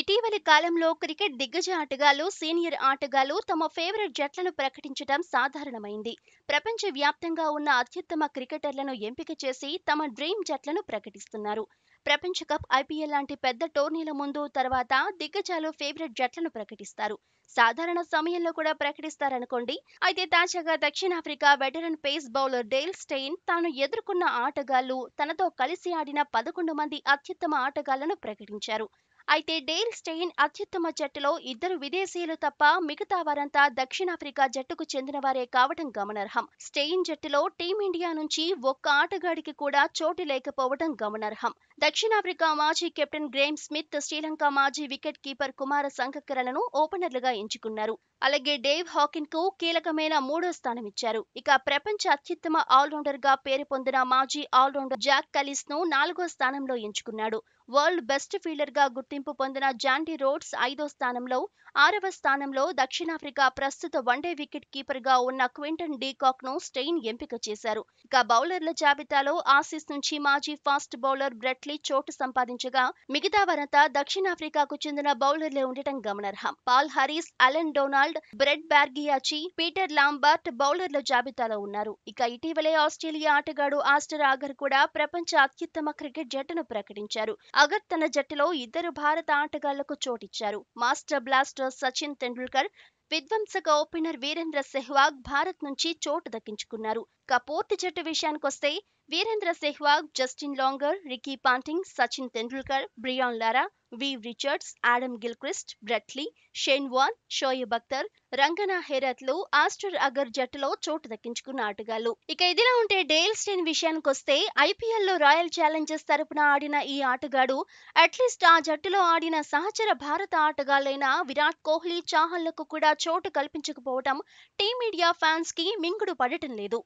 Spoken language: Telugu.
ఇటీవలి కాలంలో క్రికెట్ దిగ్గజ ఆటగాళ్లు సీనియర్ ఆటగాళ్లు తమ ఫేవరెట్ జట్లను ప్రకటించడం సాధారణమైంది ప్రపంచ వ్యాప్తంగా ఉన్న అత్యుత్తమ క్రికెటర్లను ఎంపిక చేసి తమ డ్రీమ్ జట్లను ప్రకటిస్తున్నారు ప్రపంచ కప్ ఐపీఎల్ లాంటి పెద్ద టోర్నీల ముందు తర్వాత దిగ్గజాలు ఫేవరెట్ జట్లను ప్రకటిస్తారు సాధారణ సమయంలో కూడా ప్రకటిస్తారనుకోండి అయితే తాజాగా దక్షిణాఫ్రికా veteran pace bowler Dale Steyn తాను ఎదుర్కొన్న ఆటగాళ్లు తనతో కలిసి ఆడిన పదకొండు మంది అత్యుత్తమ ఆటగాళ్లను ప్రకటించారు అయితే డేల్ స్టెయిన్ అత్యుత్తమ జట్టులో ఇద్దరు విదేశీయులు తప్ప మిగతా వారంతా దక్షిణాఫ్రికా జట్టుకు చెందినవారే కావడం గమనార్హం స్టెయిన్ జట్టులో టీమిండియా నుంచి ఒక్క ఆటగాడికి కూడా చోటు లేకపోవడం గమనార్హం దక్షిణాఫ్రికా మాజీ కెప్టెన్ గ్రేమ్ స్మిత్ శ్రీలంక మాజీ వికెట్ కీపర్ కుమార సంగక్కరలను ఓపెనర్లుగా ఎంచుకున్నారు అలాగే డేవ్ హాకిన్ కు కీలకమైన మూడో స్థానమిచ్చారు ఇక ప్రపంచ అత్యుత్తమ ఆల్రౌండర్ గా పేరు పొందిన మాజీ ఆల్రౌండర్ జాక్ కలిస్ ను నాలుగో స్థానంలో ఎంచుకున్నాడు వరల్డ్ బెస్ట్ ఫీల్డర్ గా గుర్తి గుర్తింపు పొందిన జాండీ రోడ్స్ ఐదో స్థానంలో ఆరవ స్థానంలో దక్షిణాఫ్రికా ప్రస్తుత వన్డే వికెట్ కీపర్గా ఉన్న క్వింటన్ డీకాక్ ను స్టెయిన్ ఎంపిక చేశారు ఇక బౌలర్ల జాబితాలో ఆసీస్ నుంచి మాజీ ఫాస్ట్ బౌలర్ బ్రెట్లీ చోటు సంపాదించగా మిగతా వారంతా దక్షిణాఫ్రికాకు చెందిన బౌలర్లే ఉండటం గమనార్హం పాల్ హరీస్ అలెన్ డొనాల్డ్ బ్రెడ్ బార్గియాచి పీటర్ లాంబర్ట్ బౌలర్ల జాబితాలో ఉన్నారు ఇక ఇటీవలే ఆస్ట్రేలియా ఆటగాడు ఆస్టర్ ఆగర్ కూడా ప్రపంచ అత్యుత్తమ క్రికెట్ జట్టును ప్రకటించారు అగర్ తన జట్టులో ఇద్దరు భారత ఆటగాళ్లకు చోటిచ్చారు మాస్టర్ బ్లాస్టర్ సచిన్ తెండూల్కర్ విధ్వంసక ఓపెనర్ వీరేంద్ర సెహ్వాగ్ భారత్ నుంచి చోటు దక్కించుకున్నారు ఇక పూర్తి జట్టు విషయానికొస్తే Virender Sehwag Justin Langer Ricky Ponting Sachin Tendulkar Brian Lara Viv Richards Adam Gilchrist Brett Lee Shane Warne Shoaib Akhtar Rangana హెరత్లు ఆస్టర్ అగర్ జట్టులో చోటు దక్కించుకున్న ఆటగాళ్లు ఇక ఇదిలా ఉంటే డేల్ స్టెన్ విషయానికొస్తే ఐపీఎల్లో రాయల్ ఛాలెంజర్స్ తరపున ఆడిన ఈ ఆటగాడు అట్లీస్ట్ ఆ జట్టులో ఆడిన సహచర భారత ఆటగాళ్లైన విరాట్ కోహ్లీ చాహల్లకు కూడా చోటు కల్పించకపోవడం టీమిండియా ఫ్యాన్స్ కి మింగుడు పడటం లేదు